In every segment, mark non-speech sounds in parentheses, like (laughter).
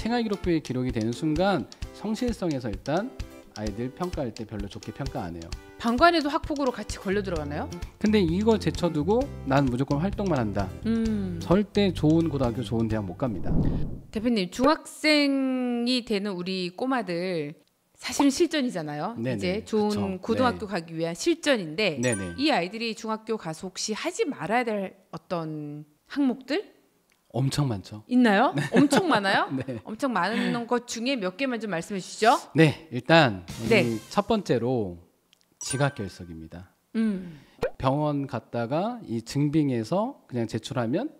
생활기록부에 기록이 되는 순간 성실성에서 일단 아이들 평가할 때 별로 좋게 평가 안 해요. 방관에도 학폭으로 같이 걸려 들어가나요? 근데 이거 제쳐두고 난 무조건 활동만 한다. 음. 절대 좋은 고등학교, 좋은 대학 못 갑니다. 대표님, 중학생이 되는 우리 꼬마들 사실은 실전이잖아요. 네네, 이제 좋은 그쵸. 네. 고등학교 네. 가기 위한 실전인데 네네. 이 아이들이 중학교 가서 혹시 하지 말아야 될 어떤 항목들 엄청 많죠. 있나요? 네. 엄청 많아요? (laughs) 네. 엄청 많은 것 중에 몇 개만 좀 말씀해 주시죠. 네, 일단 네. 첫 번째로 지각 결석입니다. 음. 병원 갔다가 이 증빙에서 그냥 제출하면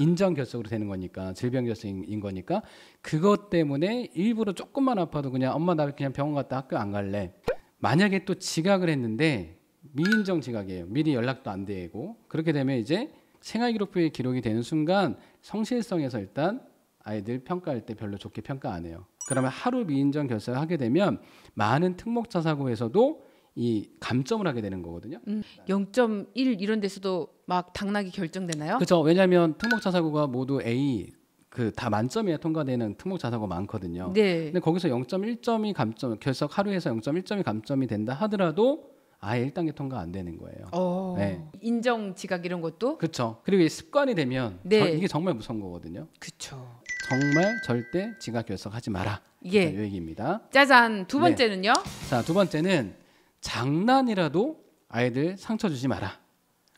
인정 결석으로 되는 거니까 질병 결석인 거니까 그것 때문에 일부러 조금만 아파도 그냥 엄마 나 그냥 병원 갔다 학교 안 갈래. 만약에 또 지각을 했는데 미인정 지각이에요. 미리 연락도 안 되고 그렇게 되면 이제 생활기록부에 기록이 되는 순간 성실성에서 일단 아이들 평가할 때 별로 좋게 평가 안 해요. 그러면 하루 미인정 결사를 하게 되면 많은 특목자 사고에서도 이 감점을 하게 되는 거거든요. 음, 0.1 이런 데서도 막 당락이 결정되나요? 그렇죠. 왜냐하면 특목자 사고가 모두 A 그 다 만점에 통과되는 특목자 사고 많거든요. 네. 근데 거기서 0.1점이 감점 결석 하루에서 0.1점이 감점이 된다 하더라도 아예 1단계 통과 안 되는 거예요. 어. 네. 인정 지각 이런 것도 그렇죠. 그리고 이 습관이 되면 네. 저, 이게 정말 무서운 거거든요. 그렇죠. 정말 절대 지각 결석하지 마라. 예. 이 얘기입니다. 짜잔. 두 네. 번째는요? 네. 자, 두 번째는 장난이라도 아이들 상처 주지 마라.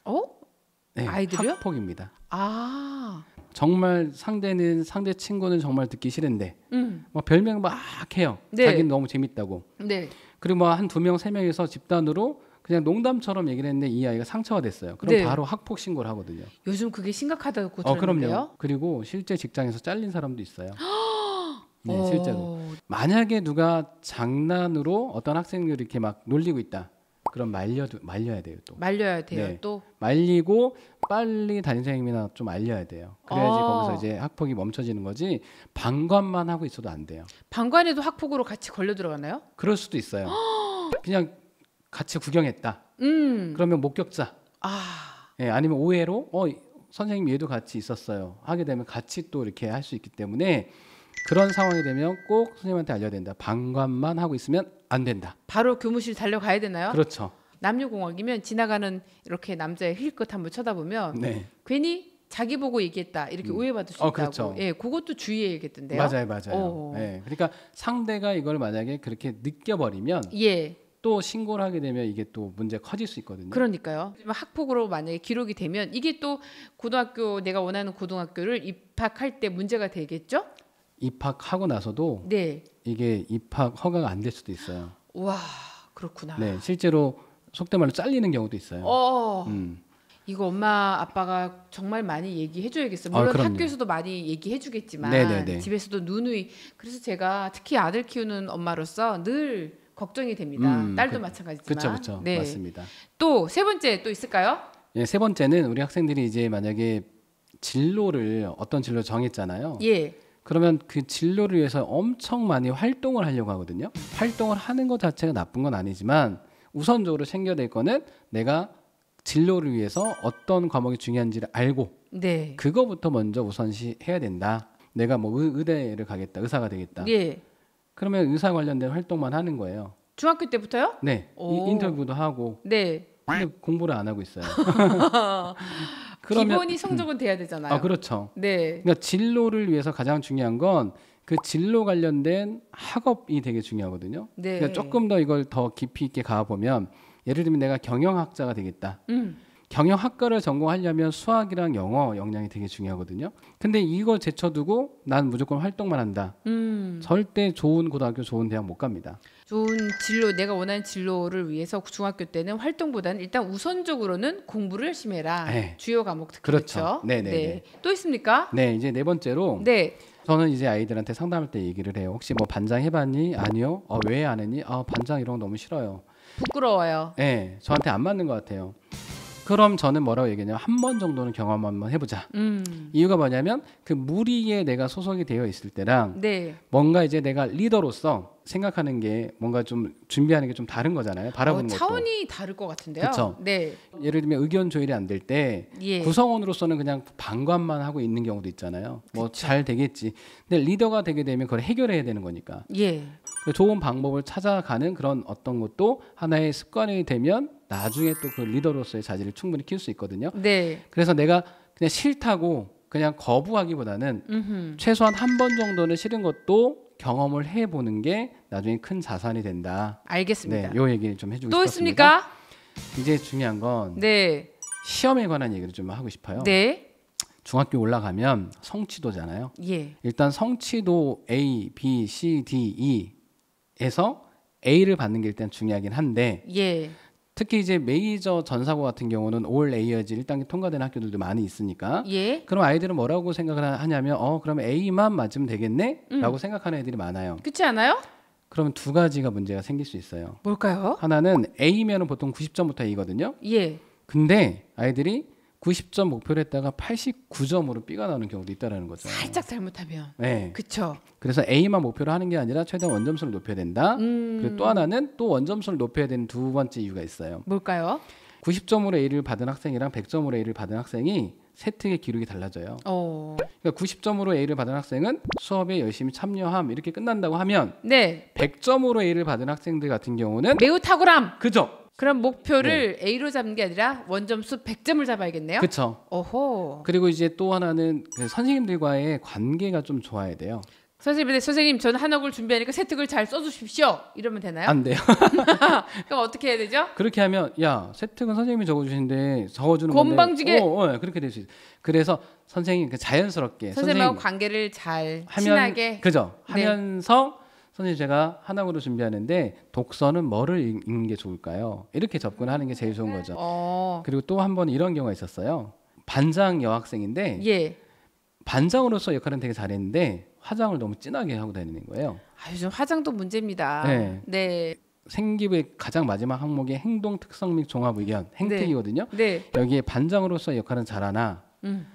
어? 네, 아이들요? 학폭입니다. 아. 정말 상대는 상대 친구는 정말 듣기 싫은데 음. 막 별명 막 해요. 네. 자기는 너무 재밌다고. 네. 그리고 뭐한두 명, 세 명에서 집단으로 그냥 농담처럼 얘기를 했는데 이 아이가 상처가 됐어요. 그럼 네. 바로 학폭 신고를 하거든요. 요즘 그게 심각하다고 어, 들었는데요. 그럼요. 그리고 실제 직장에서 잘린 사람도 있어요. (gasps) 네, 네, 실제로. 어. 만약에 누가 장난으로 어떤 학생들을 이렇게 막 놀리고 있다. 그럼 말려 말려야 돼요 또. 말려야 돼요 네. 또. 말리고 빨리 담임 선생님이나 좀 알려야 돼요. 그래야지 어. 거기서 이제 학폭이 멈춰지는 거지 방관만 하고 있어도 안 돼요. 방관에도 학폭으로 같이 걸려 들어가나요? 그럴 수도 있어요. (gasps) 그냥 같이 구경했다. 음. 그러면 목격자. 아. 네, 아니면 오해로 어 선생님 얘도 같이 있었어요. 하게 되면 같이 또 이렇게 할 수 있기 때문에 그런 상황이 되면 꼭 선생님한테 알려야 된다. 방관만 하고 있으면 안 된다. 바로 교무실 달려가야 되나요? 그렇죠. 남녀공학이면 지나가는 이렇게 남자의 힐끗 한 번 쳐다보면 네. 괜히 자기 보고 얘기했다 이렇게 음. 오해받을 수 어, 있다고. 그렇죠. 예, 그것도 주의해야겠던데요. 맞아요, 맞아요. 예, 그러니까 상대가 이걸 만약에 그렇게 느껴버리면 예. 또 신고를 하게 되면 이게 또 문제 커질 수 있거든요. 그러니까요. 학폭으로 만약에 기록이 되면 이게 또 고등학교 내가 원하는 고등학교를 입학할 때 문제가 되겠죠? 입학하고 나서도 네. 이게 입학 허가가 안 될 수도 있어요. 와 그렇구나. 네 실제로 속된 말로 잘리는 경우도 있어요. 어. 음. 이거 엄마 아빠가 정말 많이 얘기해줘야겠어요. 물론 아, 학교에서도 많이 얘기해주겠지만 네네네. 집에서도 누누이 그래서 제가 특히 아들 키우는 엄마로서 늘 걱정이 됩니다. 음, 딸도 그, 마찬가지지만. 그렇죠, 네. 맞습니다. 또 세 번째 또 있을까요? 예, 세 번째는 우리 학생들이 이제 만약에 진로를 어떤 진로 정했잖아요. 예. 그러면 그 진로를 위해서 엄청 많이 활동을 하려고 하거든요. 활동을 하는 것 자체가 나쁜 건 아니지만 우선적으로 챙겨야 될 거는 내가 진로를 위해서 어떤 과목이 중요한지를 알고 네. 그거부터 먼저 우선시 해야 된다. 내가 뭐 의, 대를 가겠다, 의사가 되겠다. 예. 그러면 의사 관련된 활동만 하는 거예요. 중학교 때부터요? 네. 오. 인터뷰도 하고. 네. 근데 공부를 안 하고 있어요. (laughs) 그러면, 기본이 음. 성적은 돼야 되잖아요. 아 그렇죠. 네. 그러니까 진로를 위해서 가장 중요한 건 그 진로 관련된 학업이 되게 중요하거든요. 네. 그러니까 조금 더 이걸 더 깊이 있게 가 보면 예를 들면 내가 경영학자가 되겠다. 음. 경영학과를 전공하려면 수학이랑 영어 역량이 되게 중요하거든요. 근데 이걸 제쳐두고 난 무조건 활동만 한다. 음. 절대 좋은 고등학교, 좋은 대학 못 갑니다. 좋은 진로 내가 원하는 진로를 위해서 중학교 때는 활동보다는 일단 우선적으로는 공부를 열심히 해라. 네. 주요 과목 특히 그렇죠. 그렇죠? 네, 네, 네. 네, 또 있습니까? 네, 이제 네 번째로 네. 저는 이제 아이들한테 상담할 때 얘기를 해요. 혹시 뭐 반장 해봤니? 아니요. 어, 왜 안 했니? 아, 반장 이런 거 너무 싫어요. 부끄러워요. 네, 저한테 안 맞는 것 같아요. 그럼 저는 뭐라고 얘기냐면 한 번 정도는 경험 한번 해보자. 음. 이유가 뭐냐면 그 무리에 내가 소속이 되어 있을 때랑 네. 뭔가 이제 내가 리더로서 생각하는 게 뭔가 좀 준비하는 게 좀 다른 거잖아요. 바라보는 어, 차원이 것도. 다를 것 같은데요. 그렇 네. 예를 들면 의견 조율이 안 될때 예. 구성원으로서는 그냥 방관만 하고 있는 경우도 있잖아요. 뭐 잘 되겠지. 근데 리더가 되게 되면 그걸 해결해야 되는 거니까. 예. 좋은 방법을 찾아가는 그런 어떤 것도 하나의 습관이 되면 나중에 또 그 리더로서의 자질을 충분히 키울 수 있거든요. 네. 그래서 내가 그냥 싫다고 그냥 거부하기보다는 음흠. 최소한 한 번 정도는 싫은 것도 경험을 해보는 게 나중에 큰 자산이 된다. 알겠습니다. 네, 요 얘기를 좀 해주고 또 싶었습니다. 있습니까? 이제 중요한 건 네. 시험에 관한 얘기를 좀 하고 싶어요. 네. 중학교 올라가면 성취도잖아요. 예. 일단 성취도 A, B, C, D, E에서 A를 받는 게 일단 중요하긴 한데 예. 특히 이제 메이저 전사고 같은 경우는 올 에이어지 1단계 통과된 학교들도 많이 있으니까 예. 그럼 아이들은 뭐라고 생각을 하냐면 어 그럼 A만 맞으면 되겠네라고 음. 생각하는 애들이 많아요. 그렇지 않아요? 그러면 두 가지가 문제가 생길 수 있어요. 뭘까요? 하나는 A면은 보통 90점부터 A거든요. 예. 근데 아이들이 90점 목표를 했다가 89점으로 B가 나오는 경우도 있다라는 거죠. 살짝 잘못하면. 네. 그렇죠. 그래서 A만 목표로 하는 게 아니라 최대한 원점수를 높여야 된다. 음... 그리고 또 하나는 또 원점수를 높여야 되는 두 번째 이유가 있어요. 뭘까요? 90점으로 A를 받은 학생이랑 100점으로 A를 받은 학생이 세트의 기록이 달라져요. 어... 그러니까 90점으로 A를 받은 학생은 수업에 열심히 참여함 이렇게 끝난다고 하면 네. 100점으로 A를 받은 학생들 같은 경우는 매우 탁월함. 그죠? 그럼 목표를 네. A로 잡는 게 아니라 원점수 100점을 잡아야겠네요. 그렇죠. 오호. 그리고 이제 또 하나는 그 선생님들과의 관계가 좀 좋아야 돼요. 선생님, 선생님, 저는 한옥을 준비하니까 세탁을 잘 써주십시오. 이러면 되나요? 안 돼요. (laughs) 그럼 어떻게 해야 되죠? 그렇게 하면 야 세탁은 선생님이 적어주신데 적어주는 건방지게. 어, 어, 예, 그렇게 될 수 있어. 그래서 선생님 그 자연스럽게 선생님하고 선생님 관계를 잘 하면, 친하게. 그죠. 네. 하면서 네. 선생님 제가 한학으로 준비하는데 독서는 뭐를 읽는 게 좋을까요? 이렇게 접근하는 게 제일 좋은 거죠. 어. 그리고 또 한 번 이런 경우가 있었어요. 반장 여학생인데 예. 반장으로서 역할은 되게 잘했는데 화장을 너무 진하게 하고 다니는 거예요. 아, 요즘 화장도 문제입니다. 네. 네. 생기부의 가장 마지막 항목이 행동 특성 및 종합 의견 행태이거든요. 네. 네. 여기에 반장으로서 역할은 잘하나 음.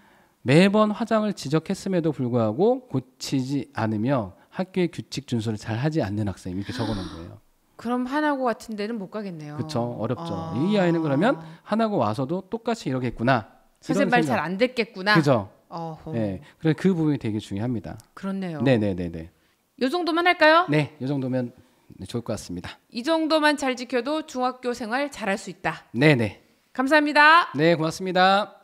매번 화장을 지적했음에도 불구하고 고치지 않으며 학교의 규칙 준수를 잘 하지 않는 학생 이렇게 이 적어놓은 거예요. 그럼 하나고 같은 데는 못 가겠네요. 그렇죠. 어렵죠. 아. 이 아이는 그러면 하나고 와서도 똑같이 이러겠구나. 선생님 말잘안 듣겠구나. 그죠. 네, 그래서 그 부분이 되게 중요합니다. 그렇네요. 네, 네, 네, 네. 요 정도만 할까요? 네, 요 정도면 좋을 것 같습니다. 이 정도만 잘 지켜도 중학교 생활 잘할 수 있다. 네, 네. 감사합니다. 네, 고맙습니다.